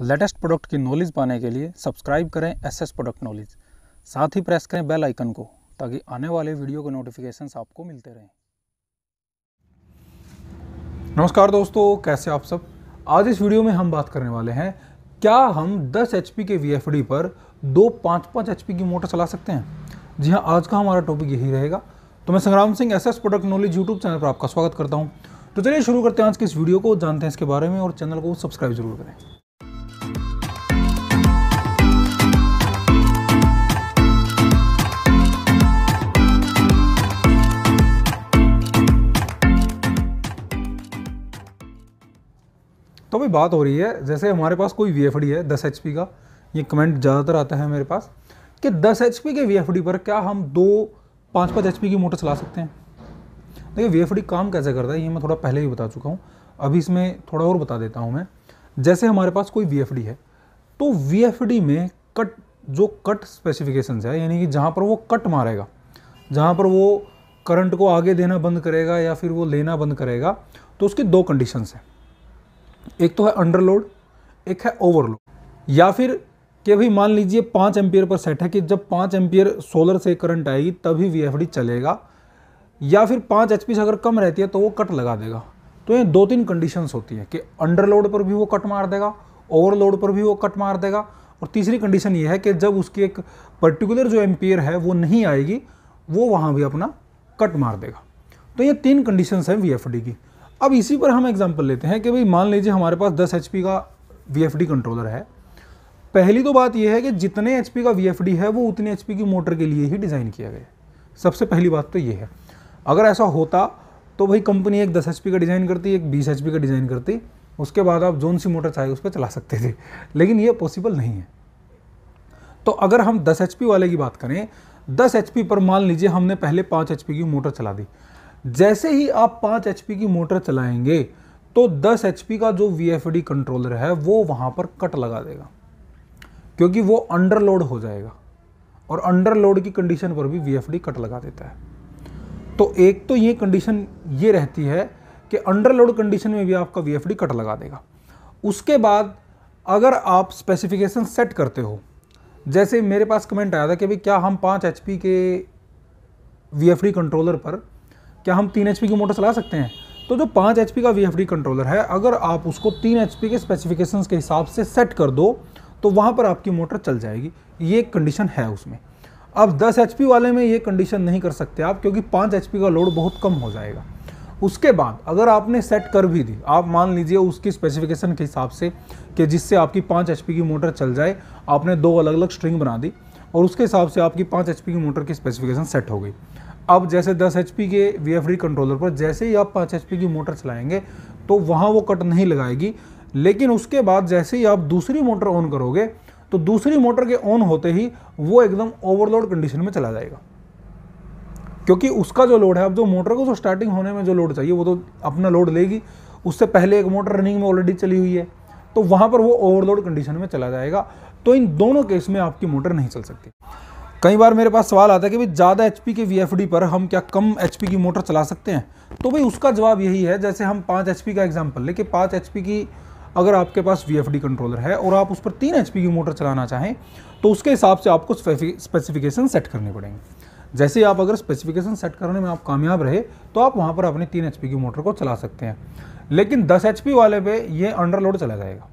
latest product की knowledge पाने के लिए सब्सक्राइब करें एस एस प्रोडक्ट नॉलेज साथ ही प्रेस करें बेल आइकन को ताकि आने वाले वीडियो के नोटिफिकेशन आपको मिलते रहें नमस्कार दोस्तों कैसे आप सब आज इस वीडियो में हम बात करने वाले हैं क्या हम 10 एच के वी पर दो पाँच पाँच एच की मोटर चला सकते हैं जी हाँ आज का हमारा टॉपिक यही रहेगा तो मैं Sangram Singh S S product knowledge YouTube channel पर आपका स्वागत करता हूँ तो चलिए शुरू करते हैं आज के इस वीडियो को जानते हैं इसके बारे में और चैनल को सब्सक्राइब जरूर करें पे बात हो रही है जैसे हमारे पास कोई वी है दस एच का ये कमेंट ज़्यादातर आता है मेरे पास कि दस एच के वी पर क्या हम दो पाँच पाँच एच की मोटर चला सकते हैं देखिए वी काम कैसे करता है ये मैं थोड़ा पहले ही बता चुका हूँ अभी इसमें थोड़ा और बता देता हूँ मैं जैसे हमारे पास कोई वी है तो वी में कट जो कट स्पेसिफिकेशन है यानी कि जहाँ पर वो कट मारेगा जहाँ पर वो करंट को आगे देना बंद करेगा या फिर वो लेना बंद करेगा तो उसकी दो कंडीशंस हैं एक तो है अंडरलोड एक है ओवरलोड या फिर कि भाई मान लीजिए पाँच एम्पियर पर सेट है कि जब पाँच एम्पियर सोलर से करंट आएगी तभी वी चलेगा या फिर पाँच एच से अगर कम रहती है तो वो कट लगा देगा तो ये दो तीन कंडीशंस होती है कि अंडरलोड पर भी वो कट मार देगा ओवरलोड पर भी वो कट मार देगा और तीसरी कंडीशन ये है कि जब उसकी एक पर्टिकुलर जो एम्पियर है वो नहीं आएगी वो वहाँ भी अपना कट मार देगा तो ये तीन कंडीशंस हैं वी की अब इसी पर हम एग्जाम्पल लेते हैं कि भाई मान लीजिए हमारे पास दस एच का वी कंट्रोलर है पहली तो बात यह है कि जितने एच का वी है वो उतने एच की मोटर के लिए ही डिज़ाइन किया गया सबसे पहली बात तो ये है अगर ऐसा होता तो भाई कंपनी एक दस एच का डिज़ाइन करती एक बीस एच का डिज़ाइन करती उसके बाद आप जोन सी मोटर चाहे उस पर चला सकते थे लेकिन ये पॉसिबल नहीं है तो अगर हम 10 एच वाले की बात करें 10 एच पर मान लीजिए हमने पहले 5 एच की मोटर चला दी जैसे ही आप पाँच एच की मोटर चलाएंगे तो 10 एच का जो वी कंट्रोलर है वो वहाँ पर कट लगा देगा क्योंकि वो अंडरलोड हो जाएगा और अंडरलोड की कंडीशन पर भी वी कट लगा देता है तो एक तो ये कंडीशन ये रहती है कि अंडरलोड कंडीशन में भी आपका वी कट लगा देगा उसके बाद अगर आप स्पेसिफिकेशन सेट करते हो जैसे मेरे पास कमेंट आया था कि भाई क्या हम पाँच एच के वी कंट्रोलर पर क्या हम तीन एच की मोटर चला सकते हैं तो जो पाँच एच का वी कंट्रोलर है अगर आप उसको तीन एच के स्पेसिफिकेशन के हिसाब से सेट कर दो तो वहाँ पर आपकी मोटर चल जाएगी ये कंडीशन है उसमें अब 10 एच वाले में ये कंडीशन नहीं कर सकते आप क्योंकि 5 एच का लोड बहुत कम हो जाएगा उसके बाद अगर आपने सेट कर भी दी आप मान लीजिए उसकी स्पेसिफिकेशन के हिसाब से कि जिससे आपकी 5 एच की मोटर चल जाए आपने दो अलग अलग स्ट्रिंग बना दी और उसके हिसाब से आपकी 5 एच की मोटर की स्पेसिफिकेशन सेट हो गई अब जैसे 10 एच के वी कंट्रोलर पर जैसे ही आप 5 एच की मोटर चलाएंगे तो वहाँ वो कट नहीं लगाएगी लेकिन उसके बाद जैसे ही आप दूसरी मोटर ऑन करोगे तो दूसरी मोटर के ऑन होते ही वो एकदम ओवरलोड कंडीशन में चला जाएगा क्योंकि उसका जो लोड है अब जो मोटर को तो स्टार्टिंग होने में जो लोड चाहिए वो तो अपना लोड लेगी उससे पहले एक मोटर रनिंग में ऑलरेडी चली हुई है तो वहाँ पर वो ओवरलोड कंडीशन में चला जाएगा तो इन दोनों केस में आपकी मोटर नहीं चल सकती कई बार मेरे पास सवाल आता है कि भाई ज़्यादा एच के वी पर हम क्या कम एच की मोटर चला सकते हैं तो भाई उसका जवाब यही है जैसे हम पाँच एच का एग्जाम्पल लेके पाँच एच की अगर आपके पास वी कंट्रोलर है और आप उस पर तीन एच की मोटर चलाना चाहें तो उसके हिसाब से आपको स्पेसिफिकेशन सेट करने पड़ेंगे जैसे आप अगर स्पेसिफिकेशन सेट करने में आप कामयाब रहे तो आप वहाँ पर अपने तीन एच की मोटर को चला सकते हैं लेकिन दस एच वाले पे ये अंडरलोड चला जाएगा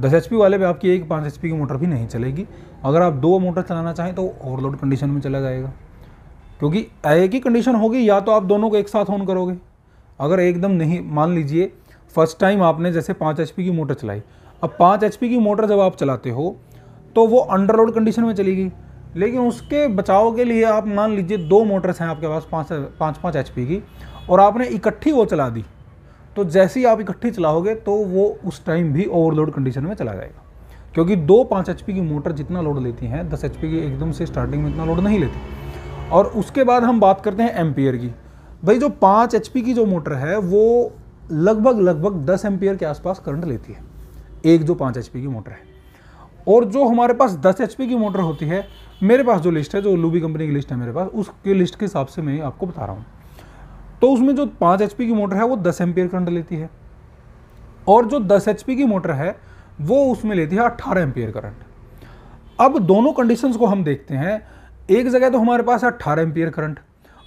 दस एच वाले में आपकी एक पाँच एच की मोटर भी नहीं चलेगी अगर आप दो मोटर चलाना चाहें तो ओवरलोड कंडीशन में चला जाएगा क्योंकि एक ही कंडीशन होगी या तो आप दोनों को एक साथ ऑन करोगे अगर एकदम नहीं मान लीजिए फर्स्ट टाइम आपने जैसे पाँच एच की मोटर चलाई अब पाँच एच की मोटर जब आप चलाते हो तो वो अंडरलोड कंडीशन में चलेगी लेकिन उसके बचाव के लिए आप मान लीजिए दो मोटर्स हैं आपके पास पाँच पाँच पाँच एच की और आपने इकट्ठी वो चला दी तो जैसे ही आप इकट्ठी चलाओगे तो वो उस टाइम भी ओवरलोड कंडीशन में चला जाएगा क्योंकि दो पाँच एच की मोटर जितना लोड लेती हैं दस एच की एकदम से स्टार्टिंग में इतना लोड नहीं लेती और उसके बाद हम बात करते हैं एम्पियर की भाई जो पाँच एच की जो मोटर है वो लगभग लगभग दस एम्पियर के आसपास करंट लेती है एक जो पाँच एच की मोटर है और जो हमारे पास दस एच की मोटर होती है मेरे पास जो लिस्ट है जो लूबी कंपनी की लिस्ट है मेरे पास उसके लिस्ट के हिसाब से मैं आपको बता रहा हूँ तो उसमें जो पाँच एच की मोटर है वो दस एम्पियर करंट लेती है और जो दस एच की मोटर है वो उसमें लेती है अट्ठारह एम्पियर करंट अब दोनों कंडीशंस को हम देखते हैं एक जगह तो हमारे पास है अट्ठारह एम्पियर करंट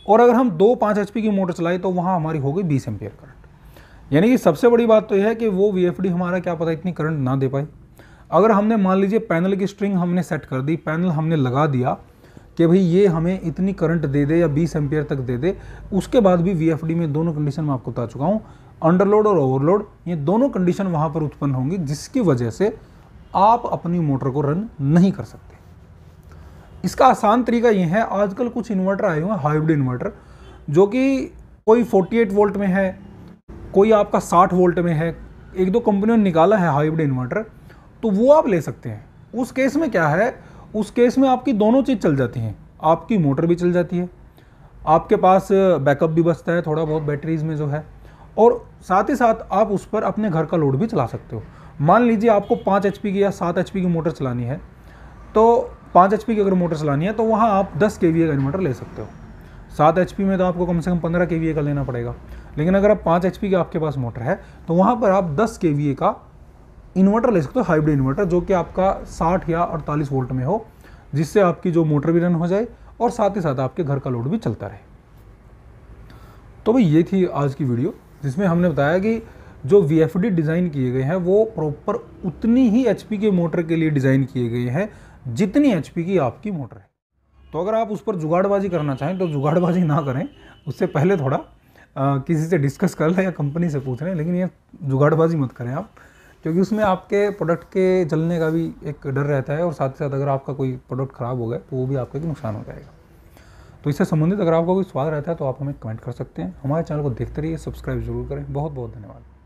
और अगर हम दो पाँच एच की मोटर चलाई तो वहाँ हमारी हो गई बीस एम्पियर करंट यानी कि सबसे बड़ी बात तो यह है कि वो वी हमारा क्या पता इतनी करंट ना दे पाई अगर हमने मान लीजिए पैनल की स्ट्रिंग हमने सेट कर दी पैनल हमने लगा दिया कि भाई ये हमें इतनी करंट दे दे या 20 एम्पियर तक दे दे उसके बाद भी वी में दोनों कंडीशन में आपको बता चुका हूँ अंडरलोड और ओवरलोड ये दोनों कंडीशन वहाँ पर उत्पन्न होंगी जिसकी वजह से आप अपनी मोटर को रन नहीं कर सकते इसका आसान तरीका ये है आजकल कुछ इन्वर्टर आए हुए हैं हाइब्रिड इन्वर्टर जो कि कोई 48 वोल्ट में है कोई आपका 60 वोल्ट में है एक दो कंपनियों ने निकाला है हाइब्रिड इन्वर्टर तो वो आप ले सकते हैं उस केस में क्या है उस केस में आपकी दोनों चीज़ चल जाती हैं आपकी मोटर भी चल जाती है आपके पास बैकअप भी बचता है थोड़ा बहुत बैटरीज में जो है और साथ ही साथ आप उस पर अपने घर का लोड भी चला सकते हो मान लीजिए आपको पाँच एच की या सात एच की मोटर चलानी है तो पाँच एच की अगर मोटर चलानी है तो वहाँ आप दस के का इन्वर्टर ले सकते हो सात एच में तो आपको कम से कम पंद्रह के का लेना पड़ेगा लेकिन अगर आप पाँच एच की आपके पास मोटर है तो वहाँ पर आप दस के का इन्वर्टर ले सकते हो हाइब्रिड इन्वर्टर जो कि आपका साठ या अड़तालीस वोल्ट में हो जिससे आपकी जो मोटर भी रन हो जाए और साथ ही साथ आपके घर का लोड भी चलता रहे तो भाई ये थी आज की वीडियो जिसमें हमने बताया कि जो वी डिज़ाइन किए गए हैं वो प्रॉपर उतनी ही एच के मोटर के लिए डिज़ाइन किए गए हैं जितनी एच की आपकी मोटर है तो अगर आप उस पर जुगाड़बाजी करना चाहें तो जुगाड़बाजी ना करें उससे पहले थोड़ा आ, किसी से डिस्कस कर लें या कंपनी से पूछ लें लेकिन ये जुगाड़बाजी मत करें आप क्योंकि उसमें आपके प्रोडक्ट के जलने का भी एक डर रहता है और साथ ही साथ अगर आपका कोई प्रोडक्ट ख़राब हो गया तो वो भी आपका एक नुकसान हो जाएगा तो इससे संबंधित अगर आपका कोई सवाल रहता है तो आप हमें कमेंट कर सकते हैं हमारे चैनल को देखते रहिए सब्सक्राइब जरूर करें बहुत बहुत धन्यवाद